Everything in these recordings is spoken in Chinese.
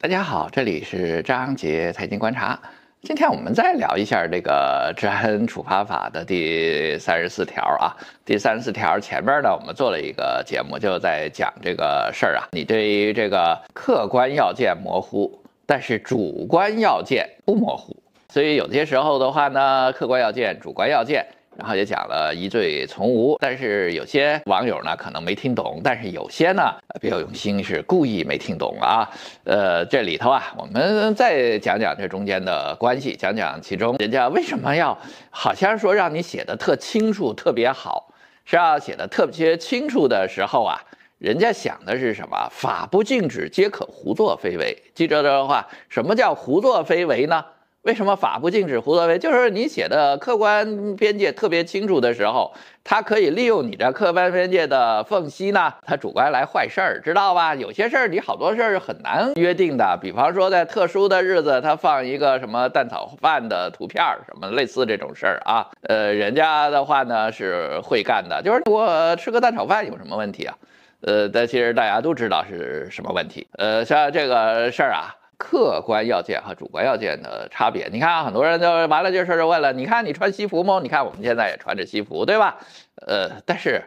大家好，这里是张杰财经观察。今天我们再聊一下这个治安处罚法的第三十四条啊。第三十四条前面呢，我们做了一个节目，就在讲这个事儿啊。你对于这个客观要件模糊，但是主观要件不模糊，所以有些时候的话呢，客观要件、主观要件。然后也讲了疑罪从无，但是有些网友呢可能没听懂，但是有些呢比较用心是故意没听懂啊。呃，这里头啊，我们再讲讲这中间的关系，讲讲其中人家为什么要好像说让你写的特清楚特别好，是要写的特别清楚的时候啊，人家想的是什么？法不禁止皆可胡作非为。记着这话，什么叫胡作非为呢？为什么法不禁止胡作非？就是你写的客观边界特别清楚的时候，他可以利用你这客观边界的缝隙呢？他主观来坏事儿，知道吧？有些事儿你好多事儿很难约定的，比方说在特殊的日子他放一个什么蛋炒饭的图片儿，什么类似这种事儿啊？呃，人家的话呢是会干的，就是我吃个蛋炒饭有什么问题啊？呃，但其实大家都知道是什么问题。呃，像这个事儿啊。客观要件和主观要件的差别，你看啊，很多人就完了，这事就问了，你看你穿西服吗？你看我们现在也穿着西服，对吧？呃，但是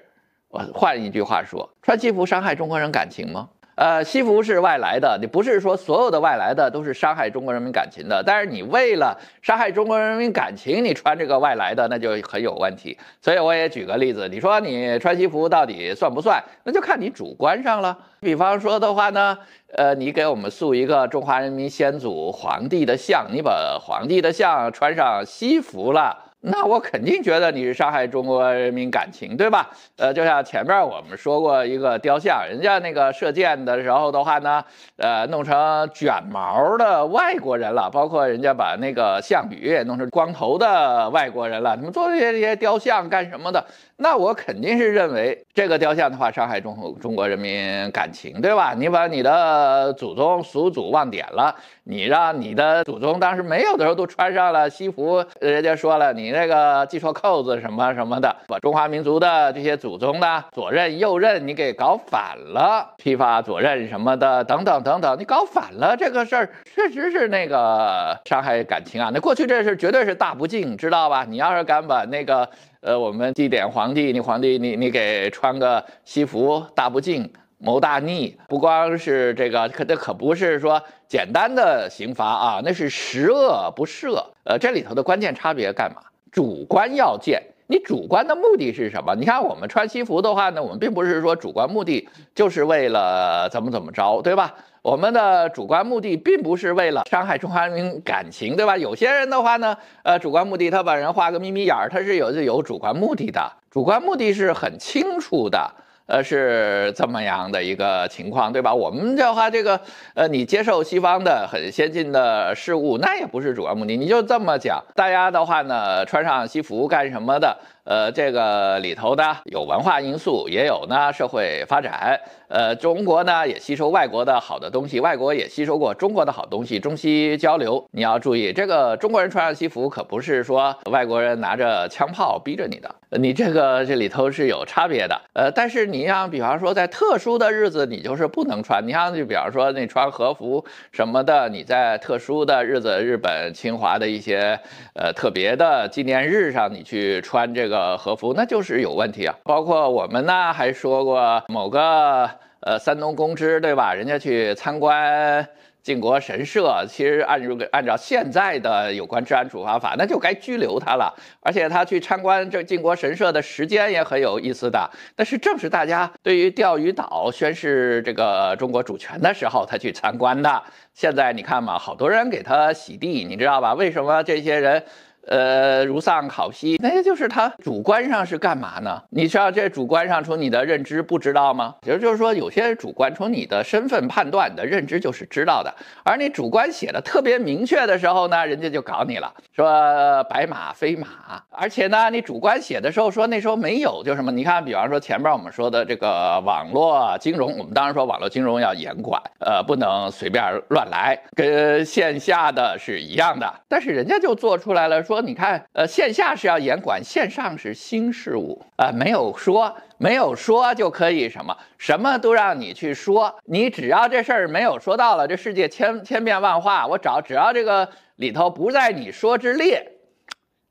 我换一句话说，穿西服伤害中国人感情吗？呃，西服是外来的，你不是说所有的外来的都是伤害中国人民感情的。但是你为了伤害中国人民感情，你穿这个外来的那就很有问题。所以我也举个例子，你说你穿西服到底算不算？那就看你主观上了。比方说的话呢，呃，你给我们塑一个中华人民先祖皇帝的像，你把皇帝的像穿上西服了。那我肯定觉得你是伤害中国人民感情，对吧？呃，就像前面我们说过一个雕像，人家那个射箭的时候的话呢，呃，弄成卷毛的外国人了，包括人家把那个项羽也弄成光头的外国人了。你们做这些雕像干什么的？那我肯定是认为这个雕像的话伤害中中国人民感情，对吧？你把你的祖宗、祖祖忘点了。你让你的祖宗当时没有的时候都穿上了西服，人家说了你那个系错扣子什么什么的，把中华民族的这些祖宗的左衽右衽你给搞反了，批发左衽什么的等等等等，你搞反了这个事儿确实是那个伤害感情啊。那过去这事绝对是大不敬，知道吧？你要是敢把那个呃我们祭奠皇帝，你皇帝你你给穿个西服，大不敬。谋大逆不光是这个，可这可不是说简单的刑罚啊，那是十恶不赦。呃，这里头的关键差别干嘛？主观要件，你主观的目的是什么？你看我们穿西服的话呢，我们并不是说主观目的就是为了怎么怎么着，对吧？我们的主观目的并不是为了伤害中华人民感情，对吧？有些人的话呢，呃，主观目的他把人画个眯眯眼儿，他是有有主观目的的，主观目的是很清楚的。呃，是这么样的一个情况，对吧？我们的话，这个，呃，你接受西方的很先进的事物，那也不是主要目的。你就这么讲，大家的话呢，穿上西服干什么的？呃，这个里头呢有文化因素，也有呢社会发展。呃，中国呢也吸收外国的好的东西，外国也吸收过中国的好东西，中西交流。你要注意，这个中国人穿上西服，可不是说外国人拿着枪炮逼着你的，你这个这里头是有差别的。呃，但是你像，比方说在特殊的日子，你就是不能穿。你像，就比方说那穿和服什么的，你在特殊的日子，日本侵华的一些呃特别的纪念日上，你去穿这个。个和服那就是有问题啊，包括我们呢还说过某个呃山东公知对吧？人家去参观靖国神社，其实按如果按照现在的有关治安处罚法，那就该拘留他了。而且他去参观这靖国神社的时间也很有意思的，那是正是大家对于钓鱼岛宣示这个中国主权的时候，他去参观的。现在你看嘛，好多人给他洗地，你知道吧？为什么这些人？呃，如丧考妣，那也就是他主观上是干嘛呢？你知道这主观上从你的认知不知道吗？也就是说，有些主观从你的身份判断，你的认知就是知道的。而你主观写的特别明确的时候呢，人家就搞你了，说白马非马。而且呢，你主观写的时候说那时候没有，就什么？你看，比方说前面我们说的这个网络金融，我们当然说网络金融要严管，呃，不能随便乱来，跟线下的是一样的。但是人家就做出来了。说你看，呃，线下是要严管，线上是新事物，啊，没有说没有说就可以什么什么都让你去说，你只要这事儿没有说到了，这世界千千变万化，我找只要这个里头不在你说之列，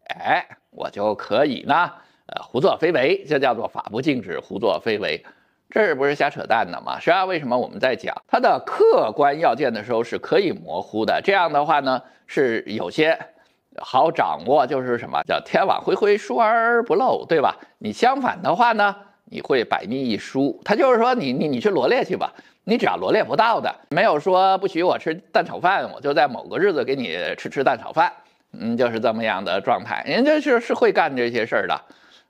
哎，我就可以呢，呃，胡作非为，这叫做法不禁止胡作非为，这不是瞎扯淡的吗？实际上，为什么我们在讲它的客观要件的时候是可以模糊的？这样的话呢，是有些。好掌握就是什么叫天网恢恢疏而不漏，对吧？你相反的话呢，你会百密一疏。他就是说，你你你去罗列去吧，你只要罗列不到的，没有说不许我吃蛋炒饭，我就在某个日子给你吃吃蛋炒饭。嗯，就是这么样的状态。人家是是会干这些事儿的，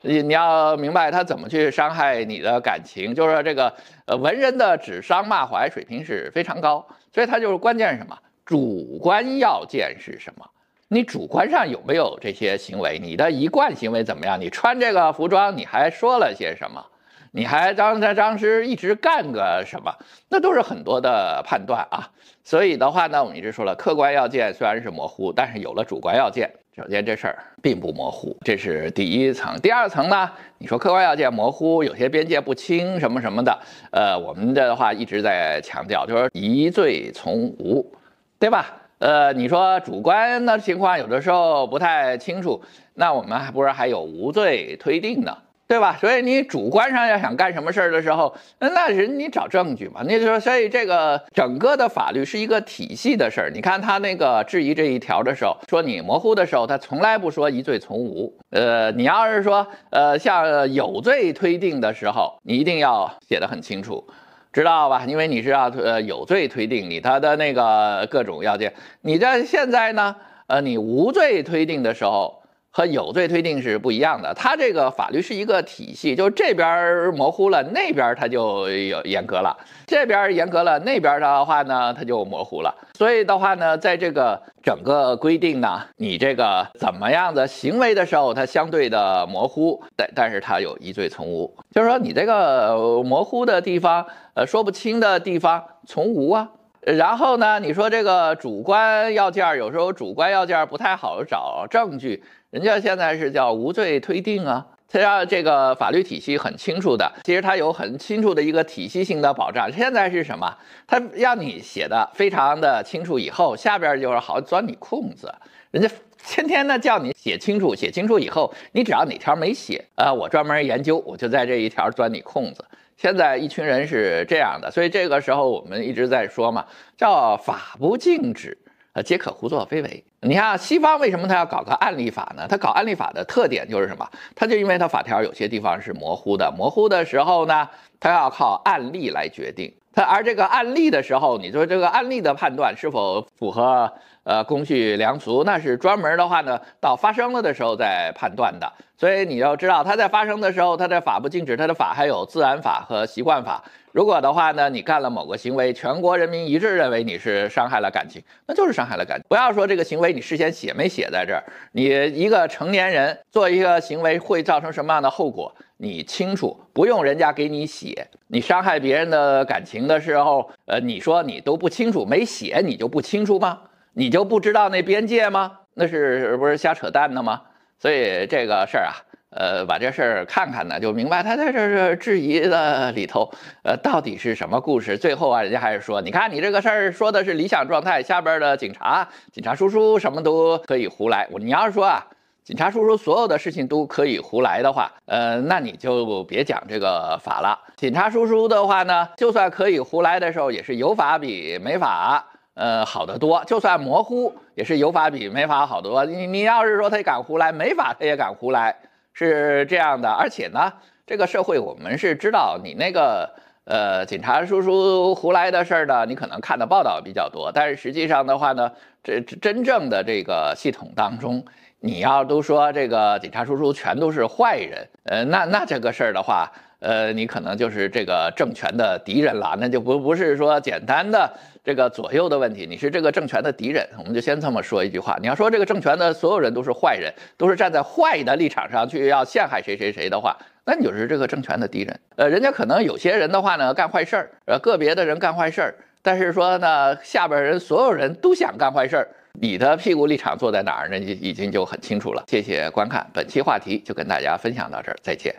你你要明白他怎么去伤害你的感情，就是这个呃文人的指桑骂槐水平是非常高，所以他就是关键是什么主观要件是什么。你主观上有没有这些行为？你的一贯行为怎么样？你穿这个服装，你还说了些什么？你还当在当时一直干个什么？那都是很多的判断啊。所以的话呢，我们一直说了，客观要件虽然是模糊，但是有了主观要件，首先这事儿并不模糊。这是第一层。第二层呢，你说客观要件模糊，有些边界不清什么什么的。呃，我们的话一直在强调，就是疑罪从无，对吧？呃，你说主观的情况有的时候不太清楚，那我们还不是还有无罪推定呢，对吧？所以你主观上要想干什么事儿的时候，那人你找证据嘛。那就说，所以这个整个的法律是一个体系的事儿。你看他那个质疑这一条的时候，说你模糊的时候，他从来不说疑罪从无。呃，你要是说呃像有罪推定的时候，你一定要写得很清楚。知道吧？因为你是要呃有罪推定，你他的那个各种要件。你在现在呢？呃，你无罪推定的时候。和有罪推定是不一样的，它这个法律是一个体系，就是这边模糊了，那边它就有严格了；这边严格了，那边的话呢，它就模糊了。所以的话呢，在这个整个规定呢，你这个怎么样的行为的时候，它相对的模糊，但但是它有疑罪从无，就是说你这个模糊的地方，呃，说不清的地方从无啊。然后呢，你说这个主观要件儿，有时候主观要件儿不太好找证据。人家现在是叫无罪推定啊，他让这个法律体系很清楚的，其实他有很清楚的一个体系性的保障。现在是什么？他让你写的非常的清楚，以后下边就是好钻你空子。人家天天呢叫你写清楚，写清楚以后，你只要哪条没写，呃，我专门研究，我就在这一条钻你空子。现在一群人是这样的，所以这个时候我们一直在说嘛，叫法不禁止。皆可胡作非为。你看西方为什么他要搞个案例法呢？他搞案例法的特点就是什么？他就因为他法条有些地方是模糊的，模糊的时候呢，他要靠案例来决定。他而这个案例的时候，你说这个案例的判断是否符合？呃，公序良俗那是专门的话呢，到发生了的时候再判断的。所以你要知道，它在发生的时候，它的法不禁止，它的法还有自然法和习惯法。如果的话呢，你干了某个行为，全国人民一致认为你是伤害了感情，那就是伤害了感。情。不要说这个行为你事先写没写在这儿，你一个成年人做一个行为会造成什么样的后果，你清楚，不用人家给你写。你伤害别人的感情的时候，呃，你说你都不清楚，没写你就不清楚吗？你就不知道那边界吗？那是不是瞎扯淡的吗？所以这个事儿啊，呃，把这事儿看看呢，就明白他在这儿质疑的里头，呃，到底是什么故事。最后啊，人家还是说，你看你这个事儿说的是理想状态，下边的警察、警察叔叔什么都可以胡来。你要是说啊，警察叔叔所有的事情都可以胡来的话，呃，那你就别讲这个法了。警察叔叔的话呢，就算可以胡来的时候，也是有法比没法。呃，好得多，就算模糊也是有法比没法好多。你你要是说他敢胡来，没法他也敢胡来，是这样的。而且呢，这个社会我们是知道你那个呃警察叔叔胡来的事儿呢，你可能看的报道比较多。但是实际上的话呢，这真正的这个系统当中，你要都说这个警察叔叔全都是坏人，呃，那那这个事儿的话，呃，你可能就是这个政权的敌人了，那就不不是说简单的。这个左右的问题，你是这个政权的敌人，我们就先这么说一句话。你要说这个政权的所有人都是坏人，都是站在坏的立场上去要陷害谁谁谁的话，那你就是这个政权的敌人。呃，人家可能有些人的话呢干坏事儿，呃个别的人干坏事儿，但是说呢下边人所有人都想干坏事儿，你的屁股立场坐在哪儿人家已经就很清楚了。谢谢观看本期话题，就跟大家分享到这儿，再见。